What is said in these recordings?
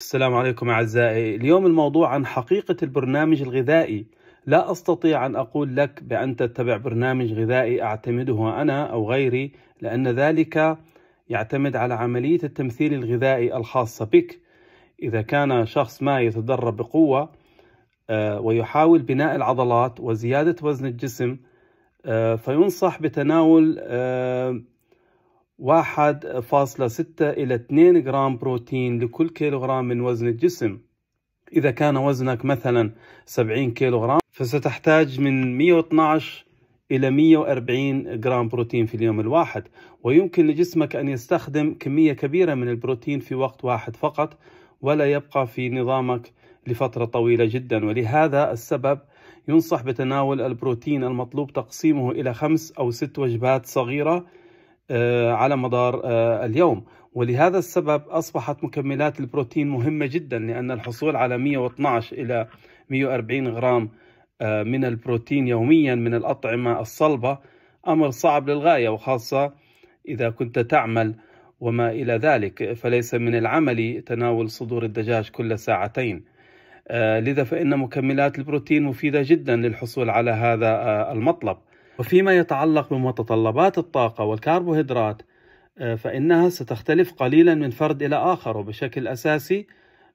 السلام عليكم أعزائي اليوم الموضوع عن حقيقة البرنامج الغذائي لا أستطيع أن أقول لك بأن تتبع برنامج غذائي أعتمده أنا أو غيري لأن ذلك يعتمد على عملية التمثيل الغذائي الخاصة بك إذا كان شخص ما يتدرب بقوة آه، ويحاول بناء العضلات وزيادة وزن الجسم آه، فينصح بتناول آه، 1.6 إلى 2 جرام بروتين لكل كيلوغرام من وزن الجسم إذا كان وزنك مثلا 70 كيلوغرام فستحتاج من 112 إلى 140 جرام بروتين في اليوم الواحد ويمكن لجسمك أن يستخدم كمية كبيرة من البروتين في وقت واحد فقط ولا يبقى في نظامك لفترة طويلة جدا ولهذا السبب ينصح بتناول البروتين المطلوب تقسيمه إلى خمس أو ست وجبات صغيرة آه، على مدار آه، اليوم ولهذا السبب أصبحت مكملات البروتين مهمة جدا لأن الحصول على 112 إلى 140 غرام آه، من البروتين يوميا من الأطعمة الصلبة أمر صعب للغاية وخاصة إذا كنت تعمل وما إلى ذلك فليس من العملي تناول صدور الدجاج كل ساعتين لذا فإن مكملات البروتين مفيدة جدا للحصول على هذا المطلب وفيما يتعلق بمتطلبات الطاقة والكربوهيدرات آه، فإنها ستختلف قليلا من فرد إلى آخر وبشكل أساسي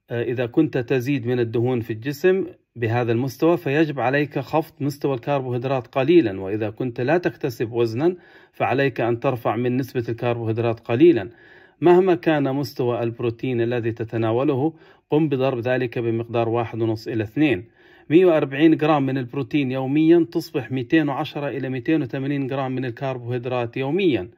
آه، إذا كنت تزيد من الدهون في الجسم بهذا المستوى فيجب عليك خفض مستوى الكربوهيدرات قليلا وإذا كنت لا تكتسب وزنا فعليك أن ترفع من نسبة الكربوهيدرات قليلا مهما كان مستوى البروتين الذي تتناوله قم بضرب ذلك بمقدار واحد ونص إلى اثنين 140 جرام من البروتين يوميا تصبح 210 إلى 280 جرام من الكربوهيدرات يوميا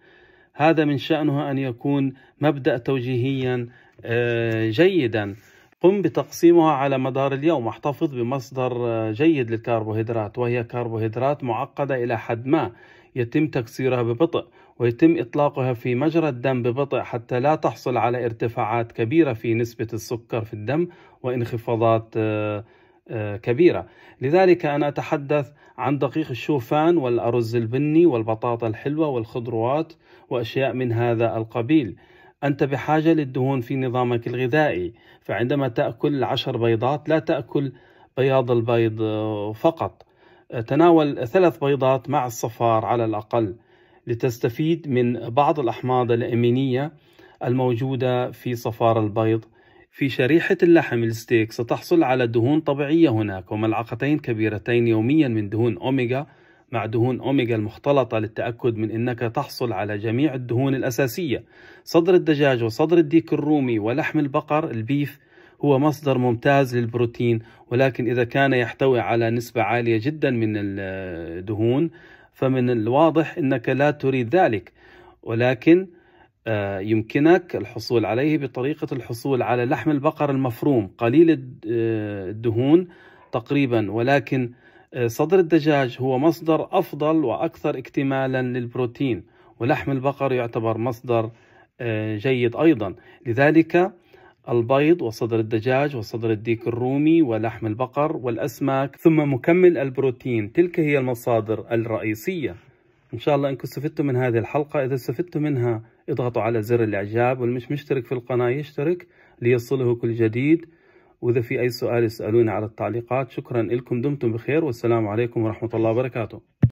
هذا من شأنه أن يكون مبدأ توجيهيا آه، جيدا قم بتقسيمها على مدار اليوم واحتفظ بمصدر آه، جيد للكربوهيدرات وهي كربوهيدرات معقدة إلى حد ما يتم تكسيرها ببطء ويتم إطلاقها في مجرى الدم ببطء حتى لا تحصل على ارتفاعات كبيرة في نسبة السكر في الدم وانخفاضات آه، آه، كبيرة لذلك أنا أتحدث عن دقيق الشوفان والأرز البني والبطاطا الحلوة والخضروات وأشياء من هذا القبيل أنت بحاجة للدهون في نظامك الغذائي فعندما تأكل عشر بيضات لا تأكل بياض البيض آه، فقط آه، تناول ثلاث بيضات مع الصفار على الأقل لتستفيد من بعض الأحماض الأمينية الموجودة في صفار البيض في شريحة اللحم الستيك ستحصل على دهون طبيعية هناك وملعقتين كبيرتين يوميا من دهون أوميجا مع دهون أوميجا المختلطة للتأكد من أنك تحصل على جميع الدهون الأساسية صدر الدجاج وصدر الديك الرومي ولحم البقر البيف هو مصدر ممتاز للبروتين ولكن إذا كان يحتوي على نسبة عالية جدا من الدهون فمن الواضح أنك لا تريد ذلك ولكن آه، يمكنك الحصول عليه بطريقة الحصول على لحم البقر المفروم قليل آه، الدهون تقريبا ولكن آه، صدر الدجاج هو مصدر أفضل وأكثر اكتمالا للبروتين ولحم البقر يعتبر مصدر جيد أيضا لذلك البيض وصدر الدجاج وصدر الديك الرومي ولحم البقر والأسماك ثم مكمل البروتين تلك هي المصادر الرئيسية إن شاء الله أنكم استفدتم من هذه الحلقة إذا استفدتم منها اضغطوا على زر الاعجاب واللي مش مشترك في القناة يشترك ليصله كل جديد وإذا في أي سؤال اسألوني على التعليقات شكرا لكم دمتم بخير والسلام عليكم ورحمة الله وبركاته